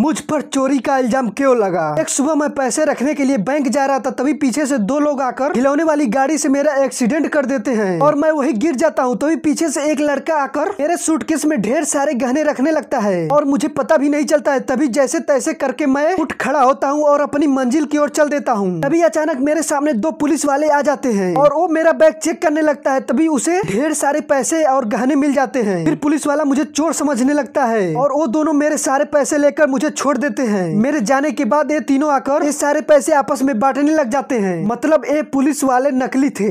मुझ पर चोरी का इल्जाम क्यों लगा एक सुबह मैं पैसे रखने के लिए बैंक जा रहा था तभी पीछे से दो लोग आकर खिलौने वाली गाड़ी से मेरा एक्सीडेंट कर देते हैं और मैं वही गिर जाता हूँ तभी पीछे से एक लड़का आकर मेरे सूटकेस में ढेर सारे गहने रखने लगता है और मुझे पता भी नहीं चलता है तभी जैसे तैसे करके मैं उठ खड़ा होता हूँ और अपनी मंजिल की ओर चल देता हूँ तभी अचानक मेरे सामने दो पुलिस वाले आ जाते हैं और वो मेरा बैग चेक करने लगता है तभी उसे ढेर सारे पैसे और गहने मिल जाते हैं फिर पुलिस वाला मुझे चोर समझने लगता है और वो दोनों मेरे सारे पैसे लेकर मुझे छोड़ देते हैं मेरे जाने के बाद ये तीनों आकर ये सारे पैसे आपस में बांटने लग जाते हैं मतलब ये पुलिस वाले नकली थे